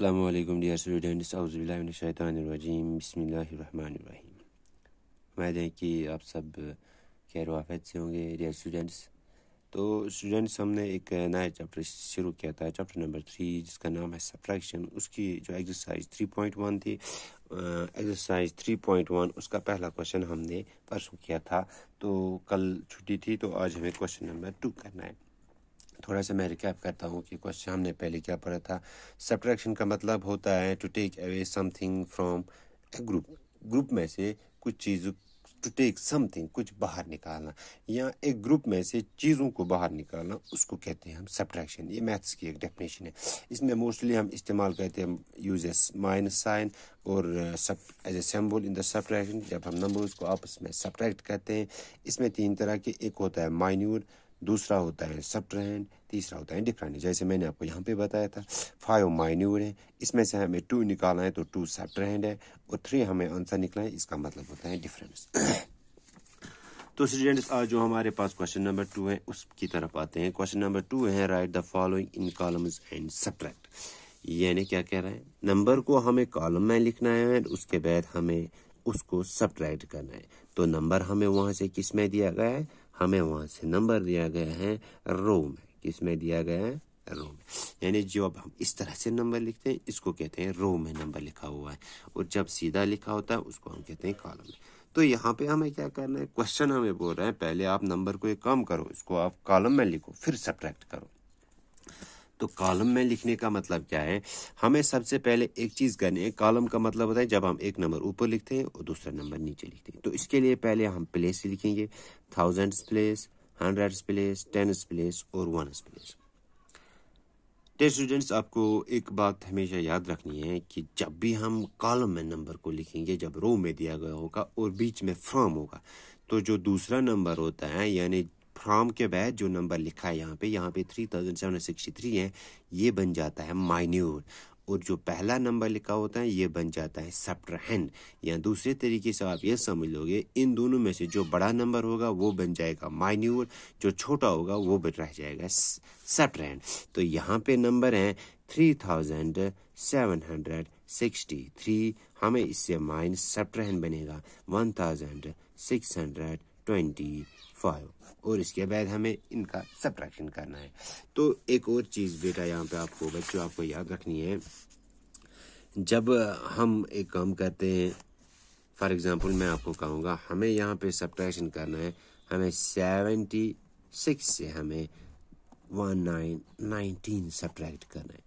अल्लाम dear students अवज़बिल्लाशैतरजीम बसमीम उम्मीद है कि आप सब खैर वाफत से होंगे डियर स्टूडेंट्स तो स्टूडेंट्स हमने एक नया चैप्टर शुरू किया था चैप्टर नंबर थ्री जिसका नाम है सब्ट्रैक्शन उसकी जो एक्सरसाइज थ्री पॉइंट वन थी एक्सरसाइज थ्री पॉइंट वन उसका पहला क्वेश्चन हमने परसों किया था तो कल छुट्टी थी तो आज हमें क्वेश्चन नंबर टू करना है थोड़ा सा मैं रिकैप करता हूँ कि क्वेश्चन हमने पहले क्या पढ़ा था सब्ट्रैक्शन का मतलब होता है to take away something from a group group में से कुछ चीज़ों टू टेक समथिंग कुछ बाहर निकालना या एक ग्रुप में से चीज़ों को बाहर निकालना उसको कहते हैं हम सब्ट्रैक्शन ये मैथ्स की एक डेफिनेशन है इसमें मोस्टली हम इस्तेमाल करते हैं यूज एस माइनस साइन और सब as a symbol in the subtraction जब हम नंबर्स को आपस में सब्ट्रैक्ट करते हैं इसमें तीन तरह के एक होता है माइन्यूर दूसरा होता है सब्ट्रैंड तीसरा होता है डिफरेंट जैसे मैंने आपको यहाँ पे बताया था फाइव माइन्यूर है इसमें से हमें टू निकालना है तो टू सब्ट्रैंड है और थ्री हमें आंसर निकला है इसका मतलब होता है डिफरेंस तो स्टूडेंट्स आज जो हमारे पास क्वेश्चन नंबर टू है उसकी तरफ आते हैं क्वेश्चन नंबर टू है write the following in columns and subtract यानी क्या कह रहे हैं नंबर को हमें कॉलम में लिखना है और उसके बाद हमें उसको सब्रैक्ट करना है तो नंबर हमें वहाँ से किस में दिया गया है हमें वहाँ से नंबर दिया गया है रो में किस में दिया गया है रो में यानी जो अब हम इस तरह से नंबर लिखते हैं इसको कहते हैं रो में नंबर लिखा हुआ है और जब सीधा लिखा होता है उसको हम कहते हैं कॉलम में तो यहाँ पे हमें क्या करना है क्वेश्चन हमें बोल रहे हैं पहले आप नंबर को एक कम करो इसको आप कॉलम में लिखो फिर सब्ट्रैक्ट करो तो कॉलम में लिखने का मतलब क्या है हमें सबसे पहले एक चीज़ करनी है कॉलम का मतलब होता है जब हम एक नंबर ऊपर लिखते हैं और दूसरा नंबर नीचे लिखते हैं तो इसके लिए पहले हम प्लेस लिखेंगे thousands place hundred place tens place और वन प्लेस डेयर स्टूडेंट्स आपको एक बात हमेशा याद रखनी है कि जब भी हम कॉलम में नंबर को लिखेंगे जब रो में दिया गया होगा और बीच में फ्रॉम होगा तो जो दूसरा नंबर होता है यानी फ्राम के बाद जो नंबर लिखा है यहाँ पे यहाँ पे three thousand seven sixty three है ये बन जाता है माइन्यूर और जो पहला नंबर लिखा होता है ये बन जाता है सब्ट्रहन या दूसरे तरीके से आप ये समझ लोगे इन दोनों में से जो बड़ा नंबर होगा वो बन जाएगा माइन्यूर जो छोटा होगा वो बन रह जाएगा सब्ट्रहन तो यहाँ पे नंबर हैं three thousand seven hundred sixty three हमें इससे माइन सब्ट्रहन बनेगा one thousand six hundred twenty five और इसके बाद हमें इनका सब्ट्रैक्शन करना है तो एक और चीज़ बेटा यहाँ पे आपको बच्चों आपको याद रखनी है जब हम एक काम करते हैं फॉर एग्ज़ाम्पल मैं आपको कहूँगा हमें यहाँ पे सब्ट्रैक्शन करना है हमें सेवेंटी सिक्स से हमें वन नाइन नाइनटीन सब्ट्रैक्ट करना है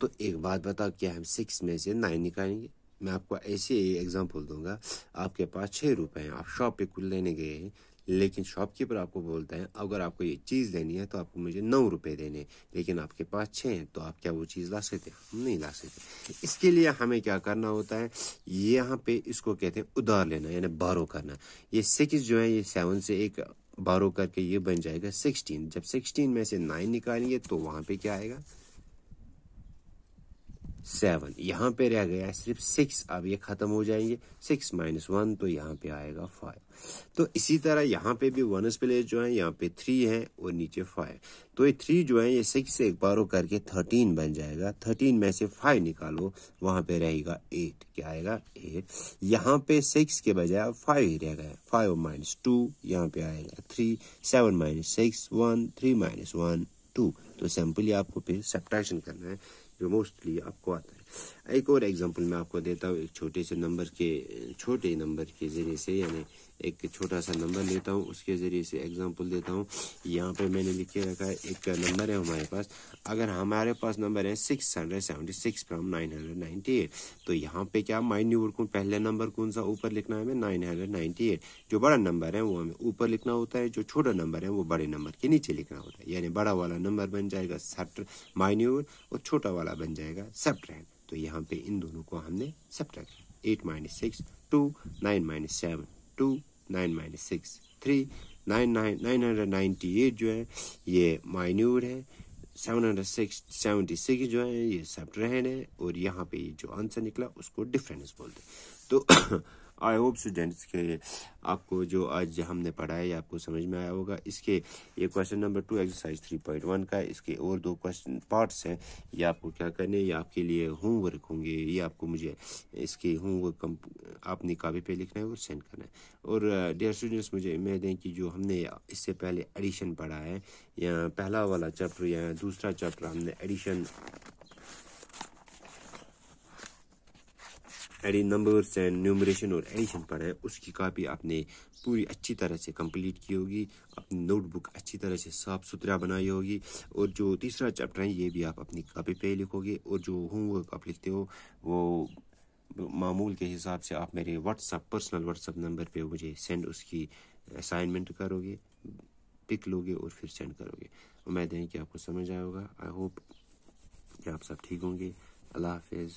तो एक बात बताओ क्या हम सिक्स में से नाइन निकालेंगे मैं आपको ऐसे ही एग्जाम्पल दूंगा आपके पास छः रुपये हैं आप शॉप पे कुल लेने गए हैं लेकिन शॉपकीपर आपको बोलता है अगर आपको ये चीज़ लेनी है तो आपको मुझे नौ रुपये देने लेकिन आपके पास छः हैं तो आप क्या वो चीज़ ला सकते हैं हम नहीं ला सकते इसके लिए हमें क्या करना होता है यहाँ पे इसको कहते हैं उधार लेना यानी बारो करना ये सिक्स जो है ये सेवन से एक बारो करके ये बन जाएगा सिक्सटीन जब सिक्सटीन में से नाइन निकालेंगे तो वहाँ पर क्या आएगा सेवन यहाँ पे रह गया है सिर्फ सिक्स अब ये ख़त्म हो जाएंगे सिक्स माइनस वन तो यहाँ पे आएगा फाइव तो इसी तरह यहाँ पे भी वनस प्लेस जो है यहाँ पे थ्री है और नीचे फाइव तो ये थ्री जो है ये सिक्स से एक बारो करके थर्टीन बन जाएगा थर्टीन में से फाइव निकालो वहां पे रहेगा एट क्या आएगा एट यहाँ पे सिक्स के बजाय फाइव ही रह गए फाइव माइनस टू यहाँ पे आएगा three seven minus six one three minus one two तो सिंपली आपको फिर सब्ट्रैक्शन करना है जो मोस्टली आपको आता है एक और एग्जांपल मैं आपको देता हूँ एक छोटे से नंबर के छोटे नंबर के ज़रिए से यानी एक छोटा सा नंबर लेता हूँ उसके ज़रिए से एग्जांपल देता हूँ यहाँ पे मैंने लिख के रखा है एक नंबर है हमारे पास अगर हमारे पास नंबर है six hundred seventy six from nine hundred ninety eight तो यहाँ पे क्या माइन्यूर को पहले नंबर कौन सा ऊपर लिखना है हमें नाइन हंड्रेड नाइन्टी एट जो बड़ा नंबर है वो हमें ऊपर लिखना होता है जो छोटा नंबर है वो बड़े नंबर के नीचे लिखना होता है यानी बड़ा वाला नंबर बन जाएगा सट माइन्यूर और छोटा वाला बड़ा बन जाएगा सब तो यहाँ पे इन दोनों को हमने subtract eight minus six two nine minus seven two nine minus six three nine nine nine hundred ninety eight जो है ये माइन्यूर है seven hundred six seventy six जो है ये सबट्रैंड है और यहाँ पे ये जो आंसर निकला उसको डिफरेंस बोलते तो आई होप स्टूडेंट्स के आपको जो आज हमने पढ़ा है आपको समझ में आया होगा इसके ये question number two exercise three point one का इसके और दो क्वेश्चन पार्ट्स हैं ये आपको क्या करने ये आपके लिए होमवर्क होंगे ये आपको मुझे इसके होमवर्क आपने कापी पे लिखना है और सेंड करना है और डियर uh, स्टूडेंट्स मुझे उम्मीद है कि जो हमने इससे पहले एडिशन पढ़ा है या पहला वाला चैप्टर या दूसरा चैप्टर हमने addition adding numbers and numeration और एडिशन पढ़ा है उसकी कापी आपने पूरी अच्छी तरह से कंप्लीट की होगी अपनी नोटबुक अच्छी तरह से साफ सुथरा बनाई होगी और जो तीसरा चैप्टर है ये भी आप अपनी कापी पे लिखोगे और जो होमवर्क आप लिखते हो वो मामूल के हिसाब से आप मेरे व्हाट्सअप पर्सनल व्हाट्सअप नंबर पर मुझे सेंड उसकी असाइनमेंट करोगे पिक लोगे और फिर सेंड करोगे उम्मीद है कि आपको समझ आएगा आई होप कि आप सब ठीक होंगे अल्लाह हाफिज़